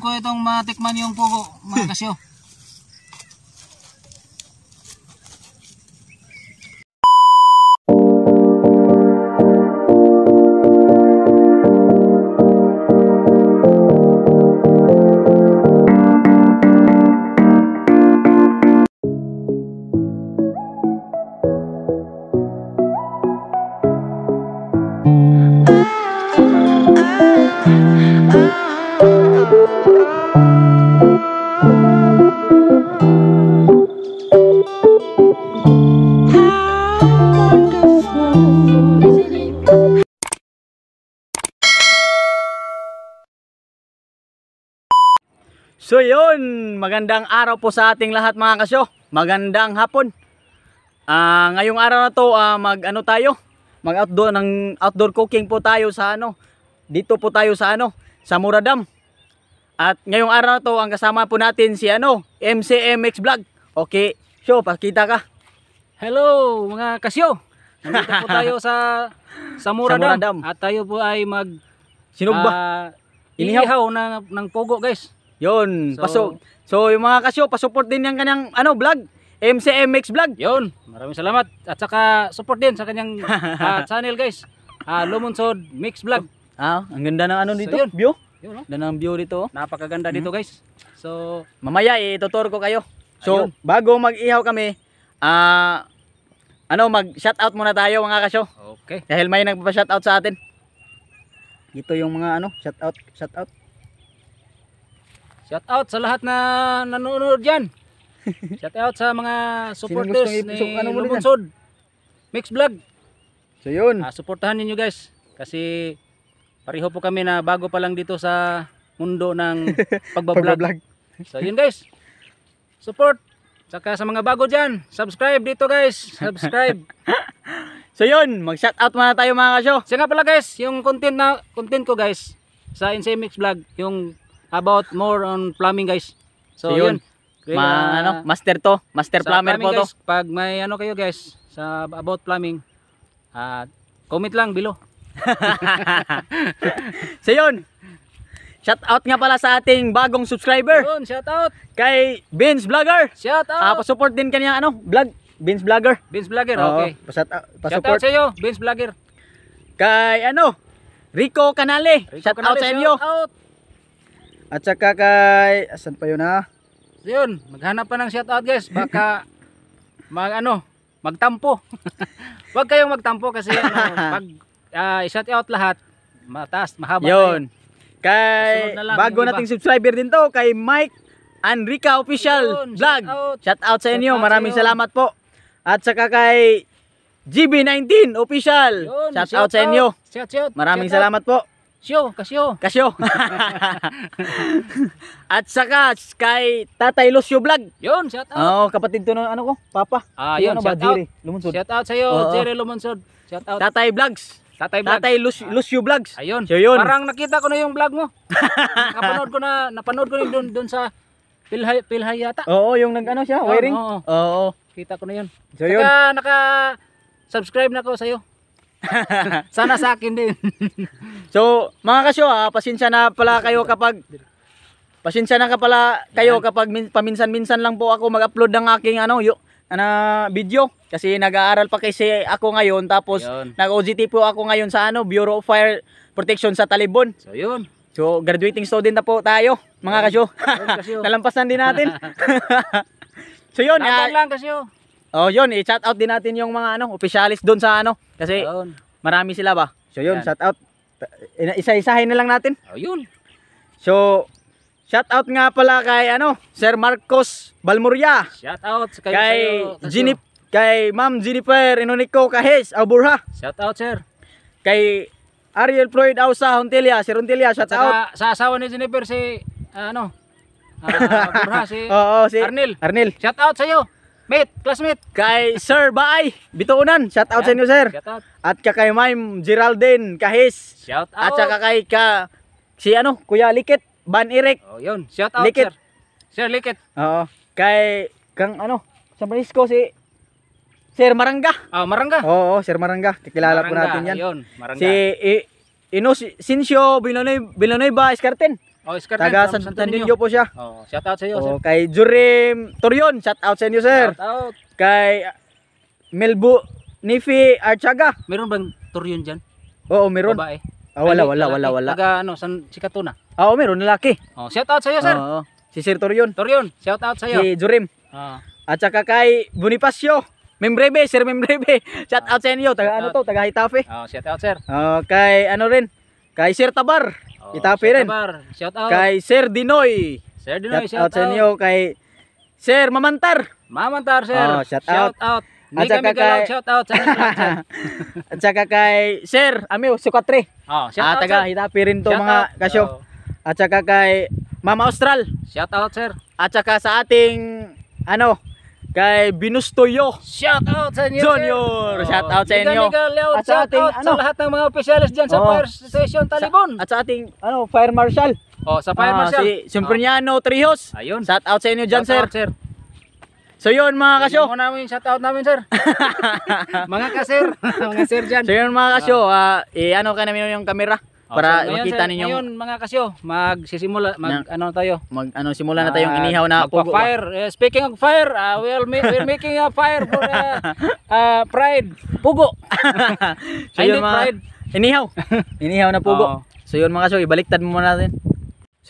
ko itong matikman yung pugo, mga kasyo. So yun, magandang araw po sa ating lahat mga kasyo. Magandang hapon. Uh, ngayong araw na to, uh, ah, mag ano tayo? Mag outdoor ng outdoor cooking po tayo sa ano. Dito po tayo sa ano, sa Muradam. At ngayong araw na to, ang kasama po natin si ano, MCMX Vlog. Okay, show, pakita ka. Hello mga kasyo. Nandito po tayo sa sa Muradam. At tayo po ay mag Sinugba. ba? Uh, inihaw, inihaw ng, ng pogo guys. Yun. So, paso, so yung mga kasyo, pasupport din yung kanyang ano, vlog. MCMX Vlog. Yun. Maraming salamat. At saka support din sa kanyang uh, channel guys. Uh, ah, Lumunsod Mix Vlog. Ah, ang ganda ng ano dito. So, yun. View. Yun, oh. no? Ganda ng view dito. Oh. Napakaganda mm -hmm. dito guys. So, mamaya ituturo ko kayo. So, ayun. bago mag-ihaw kami, ah, uh, ano, mag shoutout muna tayo mga kasyo. Okay. Dahil may nagpa-shout sa atin. Ito yung mga ano, shoutout, shoutout. Shout out sa lahat na nanonood diyan. Shout out sa mga supporters ni ano Lumunsod. Mix Vlog. So yun. Uh, ah, supportahan ninyo guys. Kasi pareho po kami na bago pa lang dito sa mundo ng pagba-vlog. so yun guys. Support. Saka sa mga bago diyan, Subscribe dito guys. Subscribe. so yun. Mag shout out muna tayo mga kasyo. Sige pala guys. Yung content, na, content ko guys sa Mix Vlog. Yung about more on plumbing guys. So, so yun. yun. Kaya, Ma, ano, master to. Master plumber po guys, to. Pag may ano kayo guys sa about plumbing, uh, comment lang below. so yun. Shout out nga pala sa ating bagong subscriber. Yun, shout out. Kay Vince Vlogger. Shout out. Uh, pa-support din kanya ano, vlog. Vince Vlogger. Vince Vlogger, Oo, okay. Pasat, pa-support. Ah, shout out sa iyo, Vince Vlogger. Kay ano, Rico Canale. Rico shout Canale, out sa inyo. Shout out. At saka kay, asan pa yun ha? So yun, maghanap pa ng shoutout guys. Baka mag ano, magtampo. Huwag kayong magtampo kasi ano, pag uh, ah, i lahat, mataas, mahaba yun. Tayo. Kay na bago nating subscriber din to, kay Mike Enrica Official yun, Vlog. shoutout shout out sa inyo, shout maraming yun. salamat po. At saka kay GB19 Official. Yun, shout, shout out sa inyo. Shout, shout, Maraming shout salamat out. po. Kasyo, kasyo. Kasyo. At saka kay Tatay Lucio Vlog. Yun, shout out. oh, kapatid to ng ano ko, papa. Ah, si ano yun, ano shout ba, out. Jerry Lumunsod. Shout out sa'yo, oh, Jerry Lumunsod. Shout out. Tatay Vlogs. Tatay Vlogs. Tatay Lucio, ah. Lucio Vlogs. Ayun. So, yun. Parang nakita ko na yung vlog mo. napanood ko na, napanood ko na dun, dun sa Pilhay, Pilhay yata. Oo, yung nag-ano siya, wiring. Oo, oo. oo. Kita ko na yun. So, saka, yun. naka subscribe na ako sa'yo. Sana sa akin din. so, mga kasyo, ah, pasensya na pala kayo kapag Pasensya na ka pala kayo kapag min, paminsan-minsan lang po ako mag-upload ng aking ano, yo, na video kasi nag-aaral pa kasi ako ngayon tapos nag-OGT po ako ngayon sa ano, Bureau of Fire Protection sa Talibon. So, yun. So, graduating student na po tayo, mga kasyo. Nalampasan din natin. so, yun. Laban ah, lang kasyo. Oh, yun, i chat out din natin yung mga ano, officialis doon sa ano kasi Ayun. marami sila ba. So yun, shout out. Isa-isahin na lang natin. Oh, yun. So shout out nga pala kay ano, Sir Marcos Balmuria, Shout out sa kayo kay Jinip kay Ma'am Jennifer Inonico Kahes Aburha, Shout out, sir. kay Ariel Floyd Ausa Hontilia, Sir Hontilia, shout out. sa asawa ni Jennifer si, ano, ah, Burha, si Oo, si Arnil. Arnil. Shout out sa iyo. Mate, classmate. Kay Sir Bay, Bituunan. Shout out sa inyo, Sir. At ka kay Ma'am Geraldine Kahis. Shout out. At saka kay ka, si ano, Kuya Likit, Ban Eric. Oh, yun. Shout out, Likit. Sir. Sir Likit. Oo. Kay, kang ano, sa Manisco si Sir Marangga. oh, Marangga. Oo, Sir Marangga. Kikilala Marangga, po natin yan. Ayun, Marangga. Si I, Ino Sincio Villanueva Escarten. Oh, Scarlet. Taga San, San Antonio po siya. Oh, shout out sa iyo, oh, sir. Kay Jurim Torion, shout out sa inyo, sir. Shout out. Kay Melbu Nifi Archaga. Meron bang Torion diyan? Oo, meron. Babae. Ah, wala, wala, wala, wala. Taga ano, San Sikatuna. Ah, oh, meron lalaki. Oh, shout out sa iyo, sir. Oo. Si Sir Torion. Torion, shout out sa iyo. Si Jurim. Ah. At saka kay Bonifacio. Membrebe, Sir Membrebe. Shout out sa inyo. Taga ano to? Taga Hitafe. Oh, shout out, sir. Okay, oh, ano rin? Kay Sir Tabar. Oh, Itapi rin. Tabar. Shout out. Kay Sir Dinoy. Sir Dinoy, shout, shout out. Shout out sa kay Sir Mamantar. Mamantar, Sir. Oh, shout, shout out. out. At saka kay shout out At saka kay Sir Amio Sukatri. Oh, shout ah, out. At taga Hitapi rin to mga out. kasyo. Oh. At saka kay Mama Austral. Shout out, Sir. At saka sa ating ano, kay Binustoyo. Shout out sa inyo. Junior, oh. shout out sa inyo. Leon, at sa ating ano, sa lahat ng mga officials diyan sa oh. Fire Station Talibon. Sa, at sa ating ano, Fire Marshal. Oh, sa Fire ah, Marshal. Si Sumpriano oh. Trihos. Ayun. Shout out sa inyo diyan, sir. sir. So yun mga kasyo. Yung namin shout out namin sir. mga kasir, mga sir diyan. So yun mga kasyo, uh, i-ano ka namin yung camera. Oh, Para so, ngayon, makita ninyo ngayon mga kasyo, magsisimula mag na, ano tayo. Mag ano simula na ah, tayo yung inihaw na pugo. Fire. Uh, speaking of fire, uh, we are ma- we're making a fire for uh, uh pride pugo. so, I yun, mga, pride. Inihaw. inihaw na pugo. Oh. So yun mga kasyo, ibaliktad mo natin.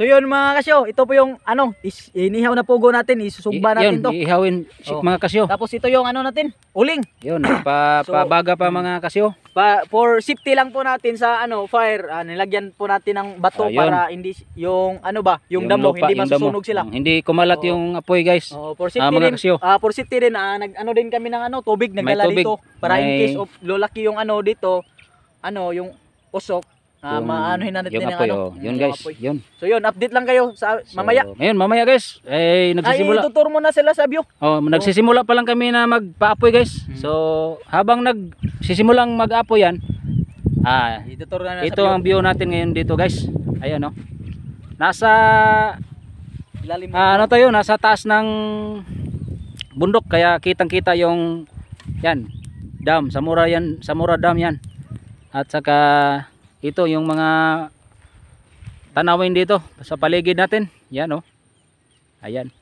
So yun mga kasyo, ito po yung ano, is, inihaw na pugo natin, isusugba natin yun, to. ihawin si, oh. mga kasyo. Tapos ito yung ano natin, uling. Yun, ah, pa, so, pabaga pa mga kasyo. Pa, for safety lang po natin sa ano, fire, uh, nilagyan po natin ng bato ah, para hindi yung ano ba, yung, yung damo, lupa, hindi yung masusunog damo. sila. Hmm, hindi kumalat oh. yung apoy guys. Oh, for safety ah, mga kasyo. Din, uh, ah, for safety din, uh, nag, ano din kami ng ano, tubig, nagdala dito. Para may... in case of lolaki yung ano dito, ano, yung usok, Ah, maanuhin natin yung din apoy, oh. ano. Oh. Yun guys, apoy. yun. So yun, update lang kayo sa so, mamaya. Ayun, mamaya guys. Eh nagsisimula. Ay, tuturo mo na sila sa view. Oh, so, nagsisimula pa lang kami na magpaapoy guys. Hmm. So, habang nagsisimulang mag-apoy yan, ah, ituturo na, na Ito ang view natin ngayon dito guys. Ayun oh. Nasa ilalim ah, ano tayo, nasa taas ng bundok kaya kitang-kita yung yan, dam, Samura yan, Samura dam yan. At saka ito yung mga tanawin dito sa paligid natin yan oh ayan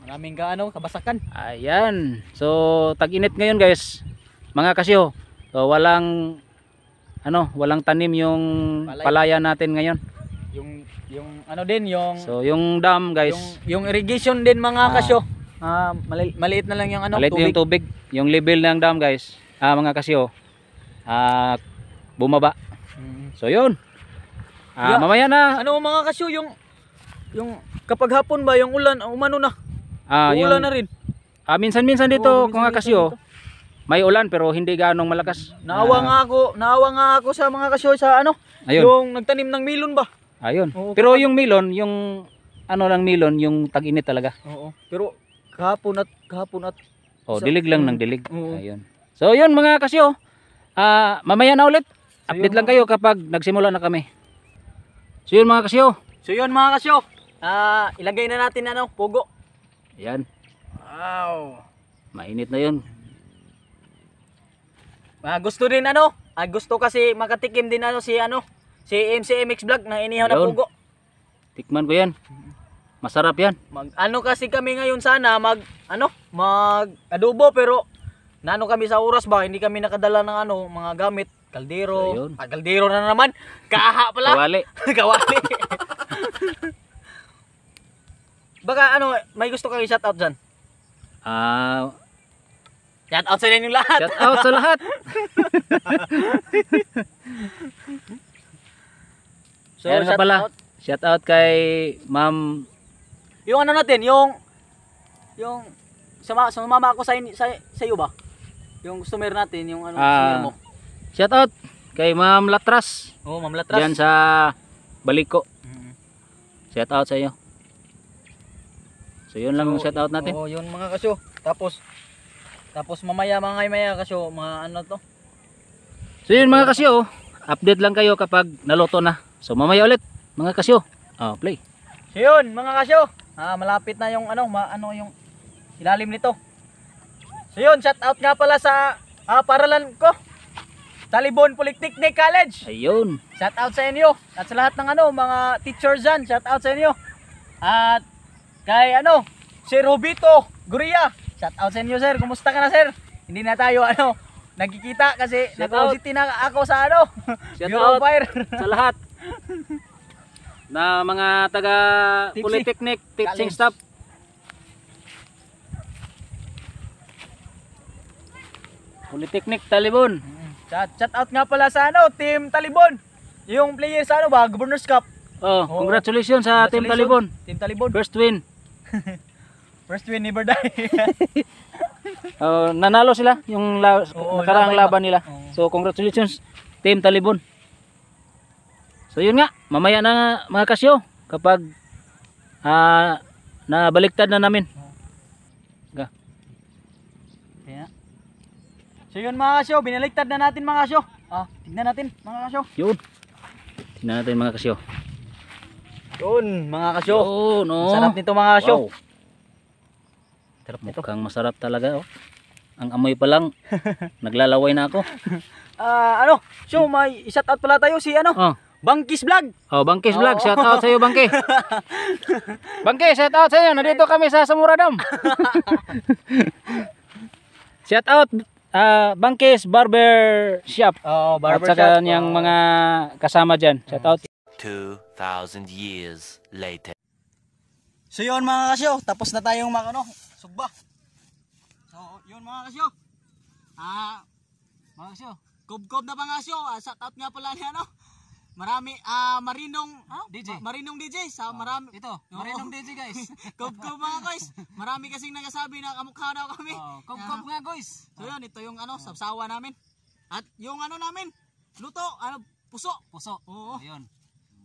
maraming gaano kabasakan ayan so tag init ngayon guys mga kasyo so walang ano walang tanim yung palaya, natin ngayon yung yung ano din yung so yung dam guys yung, yung irrigation din mga ah, kasyo ah, mali, maliit na lang yung ano maliit tubig. yung tubig yung level ng dam guys ah mga kasyo ah bumaba So yun. Ah, yeah. mamaya na. Ano mga kasyo yung yung kapag hapon ba yung ulan ah, umano na? Ah, yung, ulan na rin. Ah, minsan-minsan dito oh, minsan, mga kasyo. May ulan pero hindi ganong malakas. Naawa ah. nga ako, naawa nga ako sa mga kasyo sa ano, Ayun. yung nagtanim ng milon ba? Ayun. Oo, pero kapag... yung milon, yung ano lang milon, yung tag-init talaga. Oo. Pero kahapon at kahapon at Oh, sa, dilig lang mm. ng dilig. Oo. Ayun. So yun mga kasyo. Ah, mamaya na ulit. Update lang kayo kapag nagsimula na kami. So yun mga kasyo. So yun mga kasyo. Ah, ilagay na natin ano, pugo. Ayan. Wow. Mainit na yun. Ah, gusto din ano, ah, gusto kasi makatikim din ano si ano, si MCMX Vlog ng inihaw na Yun. pugo. Tikman ko yan. Masarap yan. Mag ano kasi kami ngayon sana mag ano, mag adobo pero Nano kami sa oras ba? Hindi kami nakadala ng ano, mga gamit. Kaldero. Ayun. Ah, kaldero na naman. Kaaha pala. Kawali. Kawali. Baka ano, may gusto kang i-shout out diyan? Ah... Uh, shout out sa inyo lahat. Shout out sa lahat. so, Ayan shout pala. out. Shout out kay Ma'am Yung ano natin, yung yung sumama, sumama ako sa, in, sa sa iyo ba? Yung customer natin, yung ano, customer ah. mo. Shout out kay Ma'am Latras. oh, Ma'am Latras. Diyan sa Baliko. Mm. Mm-hmm. Shout out sa iyo. So yun lang so, yung shout out natin. oh, yun mga kasyo. Tapos tapos mamaya mga maya kasyo, mga ano to. So yun mga kasyo, oh. update lang kayo kapag naloto na. So mamaya ulit mga kasyo. Oh, play. So yun mga kasyo. Ah, malapit na yung ano, ma ano yung ilalim nito. So yun, shout out nga pala sa uh, paralan ko. Talibon Polytechnic College. Ayun. Shout out sa inyo. At sa lahat ng ano, mga teachers dyan, shout out sa inyo. At kay ano, si Robito Guria. Shout out sa inyo sir. Kumusta ka na sir? Hindi na tayo ano, nagkikita kasi nag-OGT na ako sa ano. Shout out Fire. sa lahat. na mga taga Polytechnic teaching staff Politeknik Talibon. Chat, mm. chat out nga pala sa ano, Team Talibon. Yung player sa ano ba, Governor's Cup. Oh, congratulations sa Team Talibon. Team Talibon. First win. First win never die. Oh, nanalo sila yung la- Oo, nakaraang laban, laban nila. Oo. So congratulations Team Talibon. So yun nga, mamaya na mga kasyo kapag ah, nabaliktad na namin. So yun mga kasyo, binaliktad na natin mga kasyo. Ah, tignan natin mga kasyo. Yun. Tignan natin mga kasyo. Yun mga kasyo. Yun, oh. Sarap nito mga kasyo. Wow. Sarap nito. Mukhang masarap talaga oh. Ang amoy pa lang, naglalaway na ako. Ah, ano? So may shout out pala tayo si ano? Oh. Ah. Bangkis Vlog. Oh, Bangkis oh. Vlog. Shout out sa iyo, Bangki. Bangki, shout out sa iyo. Nandito kami sa Samuradam. shout out Ah, uh, Bangkes Barber Shop. Oh, barber At saka shop. niyang mga kasama diyan. Shout out. 2000 years later. So yun mga kasyo, tapos na tayong mag ano, sugba. So yun mga kasyo. Ah, mga kasyo, kob-kob na mga kasyo. Ah, shout out nga pala ni ano, Marami ah marinong huh? DJ. Ma marinong DJ sa oh. marami ito. Marinong DJ guys. Kubkub mga guys. Marami kasing nagsasabi na kamukha daw kami. Oh, kubkub uh, nga guys. So yun ito yung ano oh. sabsawa namin. At yung ano namin luto ano puso. Puso. Oo. Ayun.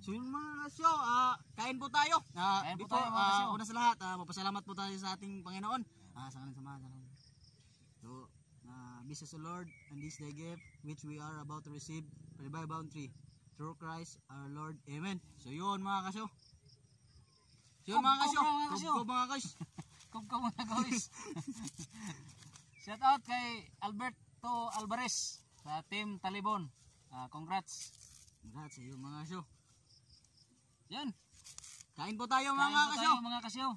So yun mga kasyo, uh, ah, kain po tayo. Uh, kain po tayo mga Uh, una sa lahat, uh, mapasalamat po tayo sa ating Panginoon. Uh, sa kanang samahan. So, uh, bless us Lord and this day gift which we are about to receive by bounty through Christ our Lord. Amen. So yun mga kasyo. So yun mga kasyo. Kung mga kasyo. Kung mga guys. Shout out kay Alberto Alvarez sa Team Talibon. Uh, congrats. Congrats sa iyo mga kasyo. Yun. Kain po tayo mga Kain po Tayo, mga kasyo.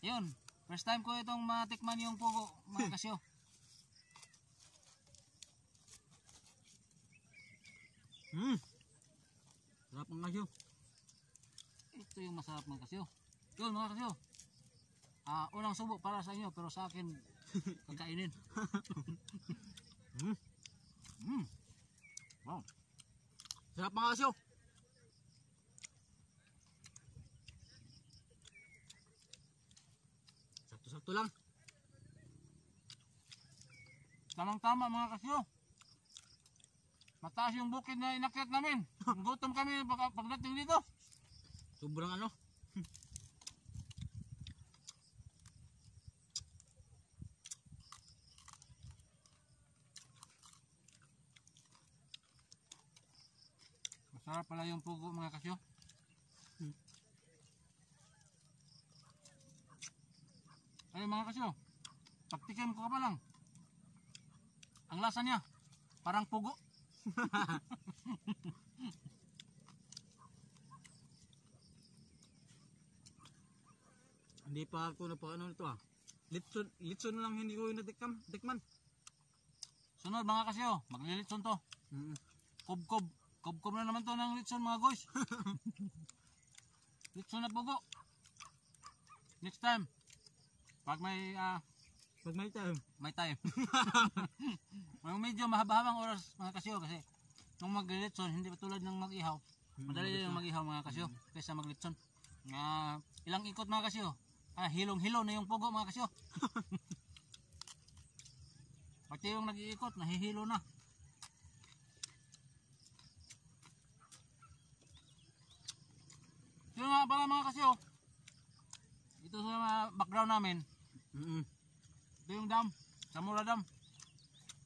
Yun. First time ko itong matikman yung pugo mga kasyo. Hmm. Sarap ng kasyo. Ito yung masarap ng kasyo. Yun mga kasyo. Uh, unang subo para sa inyo pero sa akin pagkainin. mm. Mm. Wow. Sarap mga kasyo. Sakto-sakto lang. Tamang-tama mga kasyo. Mataas yung bukid na inakyat namin. Gutom kami pag pagdating dito. Sobrang ano. Masarap pala yung pugo mga kasyo. Hmm. mga kasyo, pagtikim ko ka pa lang. Ang lasa niya, parang pugo. hindi pa ako napakano nito ah. Litson, litson lang hindi ko yung natikam, tikman. Sunod mga kasi oh, maglilitson to. Mm. Kob-kob. Kob-kob na naman to ng litson mga guys. litson na bugo. Next time, pag may uh, pag may time. May time. medyo mahaba-habang oras mga kasyo kasi nung maglilitson, hindi pa tulad ng mag-ihaw. Hmm, Madali lang mag-ihaw mga kasyo hmm. kaysa maglitson. Uh, ilang ikot mga kasyo. Ah, hilong-hilo na yung pugo mga kasyo. Pati yung nag-iikot, nahihilo na. Yun nga pala mga kasyo. Ito sa background namin. Mm -mm. Ito yung dam. Samura dam.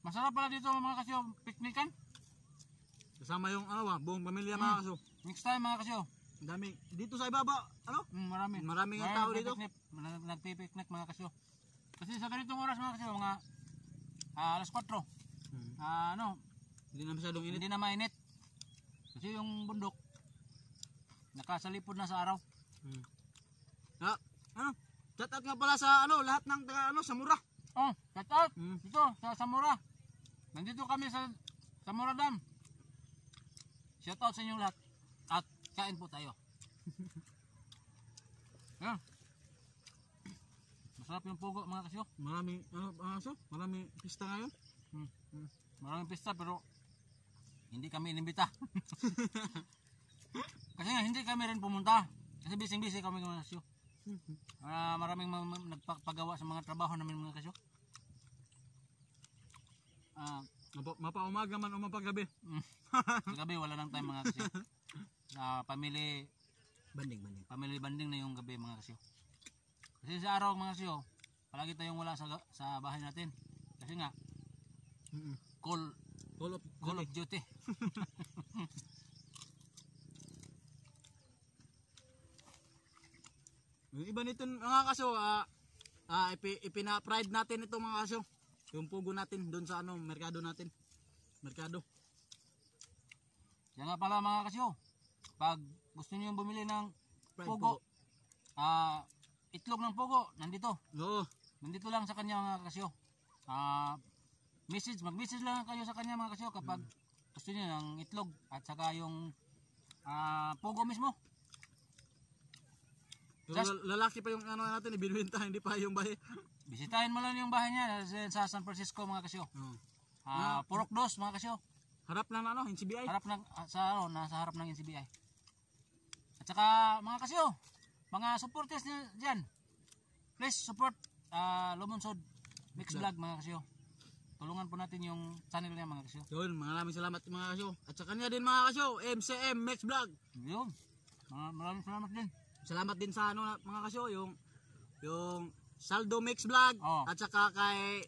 Masarap pala dito mga kasyo. Piknikan. Kasama yung awa. Ano buong pamilya mm. mga hmm. kasyo. Next time mga kasyo. Ang dami. Dito sa ibaba, ano? Mm, marami. Marami yung tao dito. Nagpipiknik mga kasyo. Kasi sa ganitong oras mga kasyo, mga uh, alas 4. Mm. Ah, ano? Hindi na masyadong init. Hindi na mainit. Kasi yung bundok, nakasalipod na sa araw. Hmm. Ah, ano? Shout out nga pala sa ano, lahat ng taga ano, Samura. Oh, shout out. Mm. Dito sa Samura. Nandito kami sa Samura Dam. Shout out sa inyong lahat. At kain po tayo. yeah. Masarap yung pugo mga kasyo. Marami ano mga kasyo? Marami pista ngayon. Hmm. Hmm. Maraming pista pero hindi kami inimbita. Kasi nga hindi kami rin pumunta. Kasi busy-busy kami mga kasyo. Uh, maraming ma nagpagawa sa mga trabaho namin mga kasyo. Uh, Mapa mapaumaga man o mapagabi. Mm. gabi wala nang time mga kasyo. Sa uh, family banding banding. Family banding na yung gabi mga kasyo. Kasi sa araw mga kasyo, palagi tayong wala sa sa bahay natin. Kasi nga mm -mm. call call of, call of duty. Yung iba nito mga kaso, ah, ah ipi, ipina-pride natin ito mga kaso. Yung pugo natin doon sa ano, merkado natin. Merkado. Yan nga pala mga kasyo. Pag gusto niyo bumili ng pride pugo, ah, itlog ng pugo, nandito. Oo. Nandito lang sa kanya mga kasyo. Ah, message, mag-message lang kayo sa kanya mga kasyo kapag hmm. gusto niyo ng itlog at saka yung ah, pugo mismo. Just, lalaki pa yung ano natin, eh, ibinuwenta, hindi pa yung bahay. Bisitahin mo lang yung bahay niya sa San Francisco mga kasyo. Hmm. Uh, Purok Dos mga kasyo. Harap ng ano, NCBI? Harap ng, ah, sa ano, nasa harap ng NCBI. At saka mga kasyo, mga supporters niya dyan, please support uh, Lumunsod Mix Vlog mga kasyo. Tulungan po natin yung channel niya mga kasyo. Yun, maraming salamat mga kasyo. At sa kanya din mga kasyo, MCM Mix Vlog. Yun, maraming salamat din salamat din sa ano mga kasyo yung yung Saldo Mix Vlog oh. at saka kay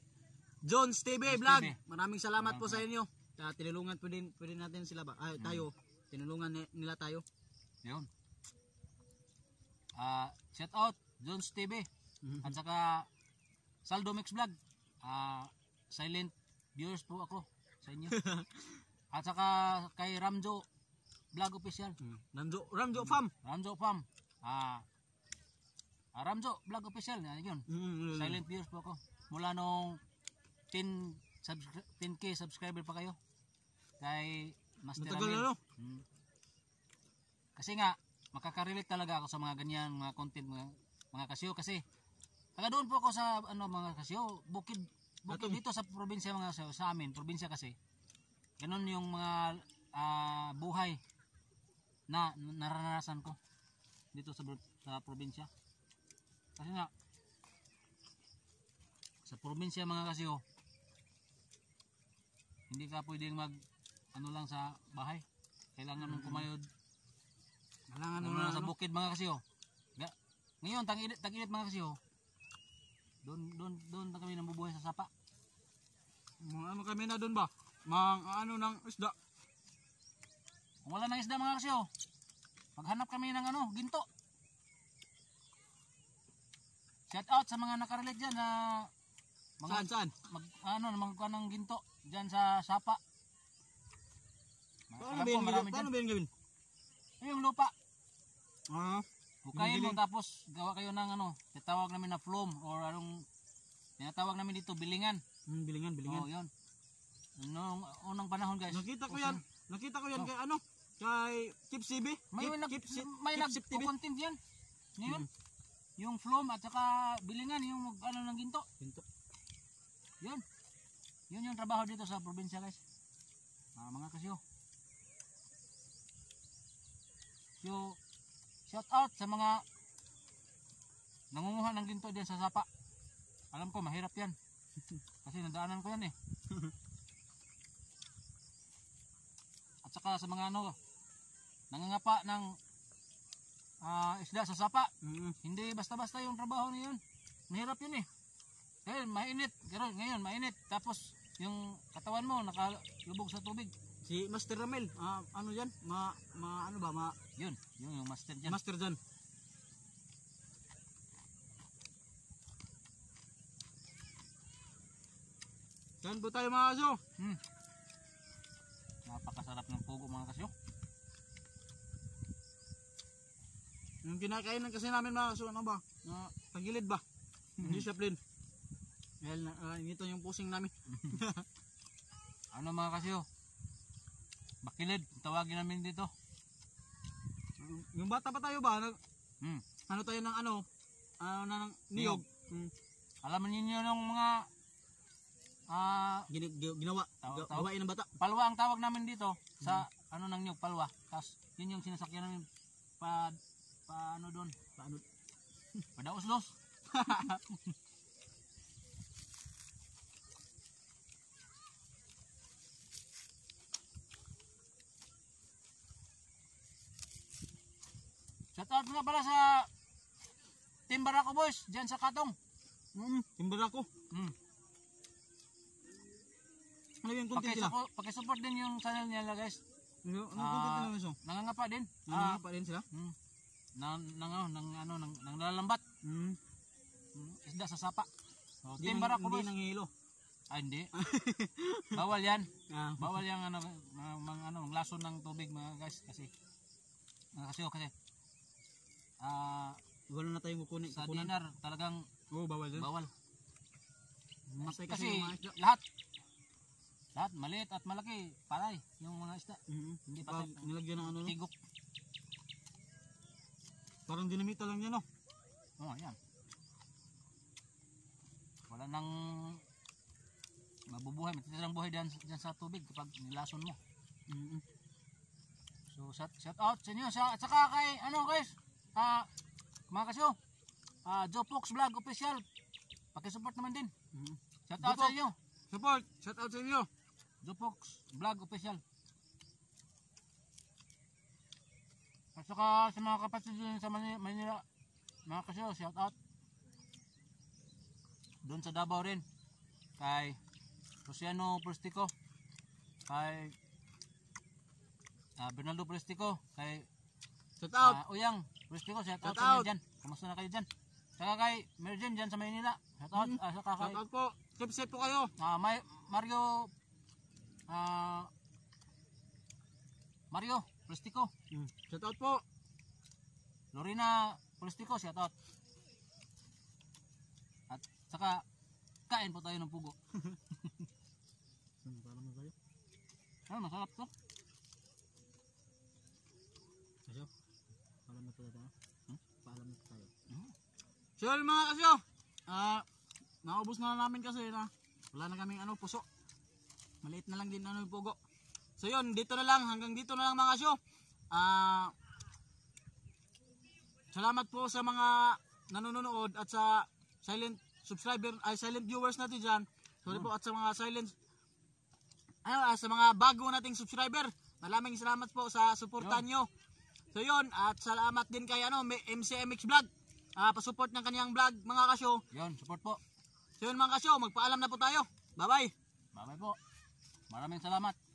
John Stevie Vlog. Maraming salamat okay. po sa inyo. Ta tinulungan po din pwede natin sila ba ay, ah, hmm. tayo. Mm. Tinulungan nila tayo. Yun. Uh, shout out John Stevie mm -hmm. at saka Saldo Mix Vlog. Uh, silent viewers po ako sa inyo. at saka kay Ramjo Vlog Official. Mm. Ramjo Ramjo Fam. Ramjo Fam. Ah, ah Ramzo, vlog official na yun. Mm, mm, mm. Silent viewers po ako. Mula nung 10, subscri 10k subscriber pa kayo. Kay Master Matagal Na, no? Hmm. Kasi nga, makakarelate talaga ako sa mga ganyan, mga content, mga, mga kasyo. Kasi, taga doon po ako sa ano mga kasiyo bukid, bukid Atong. dito sa probinsya mga kasyo, sa amin, probinsya kasi. Ganun yung mga uh, buhay na naranasan ko dito sa, sa probinsya kasi nga sa probinsya mga kasi oh, hindi ka pwedeng mag ano lang sa bahay kailangan mong kumayod kailangan mo ano, sa bukid mga kasi oh. ngayon tag-init tag mga kasi oh. doon doon doon na kami nabubuhay sa sapa mga ano kami na doon ba mga ano ng isda kung wala ng isda mga kasi oh Maghanap kami ng ano, ginto. Shout out sa mga nakarelate dyan na mga, saan, saan? Mag, ano, magkuhan ng ginto dyan sa sapa. Paano ba yun Paano ba yun gawin? Yung lupa. Ah. Uh, mo tapos gawa kayo ng ano, tawag namin na flume or anong tinatawag namin dito, bilingan. Hmm, bilingan, bilingan. Oh, yun. Noong unang panahon guys. Nakita ko yan. Nakita ko yan oh. kay ano, Kay Kip CB. May Kip, nag, Kip, may Kip, nag Kip TV. content yan. Ngayon. Mm. Yung flom at saka bilingan yung mag, ano ng ginto. Ginto. Yun. Yun yung trabaho dito sa probinsya guys. Ah, mga kasiyo. So, shout out sa mga nangunguha ng ginto diyan sa sapa. Alam ko mahirap yan. Kasi nadaanan ko yan eh. At saka sa mga ano, nangangapa ng uh, isda sa sapa. Mm. Hindi basta-basta yung trabaho niyon yun. Mahirap yun eh. eh mainit. Karon, ngayon mainit. Tapos yung katawan mo nakalubog sa tubig. Si Master Ramel, uh, ano yan? Ma, ma, ano ba? Ma, yun, yung, yung Master dyan. Master dyan. Saan po tayo mga aso? Hmm. Ang kinakain kasi namin mga kaso, ano ba? Na, tagilid ba? Hindi siya plain. Dahil na, uh, ah, ito yung pusing namin. ano mga kasyo? Bakilid, tawagin namin dito. Yung bata pa tayo ba? Nag, ano, hmm. Ano tayo ng ano? Ano na ng niyog? Hmm. Alam niyo nung mga ah uh, Gin, ginawa taw, taw, ng bata. Palwa ang tawag namin dito sa hmm. ano ng niyog, palwa. Tapos yun yung sinasakyan namin pa paano doon? Paano? Padaos-los. Shoutout na pala sa Timber ako boys, diyan sa Katong. Mm, timber ako. Mm. Ano yung content nila? Pakisupport din yung channel nila guys. Iya, ano, ano uh, content Nangangapa din. Nangangapa ah. din sila? Mm. nang nang ano nang ano nang, nang lalambat. Mm. Isda sa sapa. Oh, so, timbar ako boss. Nang hilo. Ay ah, hindi. Bawal 'yan. Ah. Bawal 'yang ano mga ano ng laso ng tubig mga guys kasi kasi oh, kasi ah uh, wala na tayong kukunin sa kukunan. dinar talagang oh bawal din. Bawal. Masay kasi, kasi lahat lahat maliit at malaki paray yung mga isda. Mm -hmm. Hindi pa nilagyan ng ano. Tigok. Parang dinamita lang yan, no? Oh. oh, ayan. Wala nang mabubuhay. Matitirang buhay dyan, dyan sa tubig kapag nilason mo. Mm -hmm. So, shout, shout out sa inyo. Sa, at saka kay, ano guys, ah, uh, mga kasyo, ah, uh, Joe Fox Vlog Official, pakisupport naman din. Mm -hmm. Shout out Joe sa inyo. Support, shout out sa inyo. Joe Fox Vlog Official. At saka sa mga kapatid din sa Manila, mga kasyo, shout out. Doon sa Davao rin. Kay Luciano Pristico. Kay uh, Bernardo Pristico. Kay Shout out. Uh, ah, Uyang Pristico, shout, shout out, out. Dyan. Kumusta na kayo dyan? Saka kay Merjim dyan sa Maynila. Shout out. Mm -hmm. uh, ah, saka kay, shout out po. Keep safe po kayo. Uh, may, Mario uh, Mario Plastiko. Mm. Shout out po. Lorena Plastiko, shout out. At saka kain po tayo ng pugo. Saan para mo kayo? Ah, masarap to. Masarap. Para mo tayo. Hmm? Para mo tayo. Hmm. So mga kasyo, ah, uh, naubos na namin kasi na wala na kaming ano puso. Maliit na lang din ano yung pugo. So yun, dito na lang. Hanggang dito na lang mga show. Ah... Uh, Salamat po sa mga nanonood at sa silent subscriber ay silent viewers natin diyan. Sorry po at sa mga silent ay ah, sa mga bago nating subscriber. Maraming salamat po sa suporta niyo. So yon at salamat din kay ano MCMX Vlog. Ah, pa-support ng kaniyang vlog mga kasyo. Yon, support po. So yun mga kasyo, magpaalam na po tayo. Bye-bye. Bye-bye po. Maraming salamat.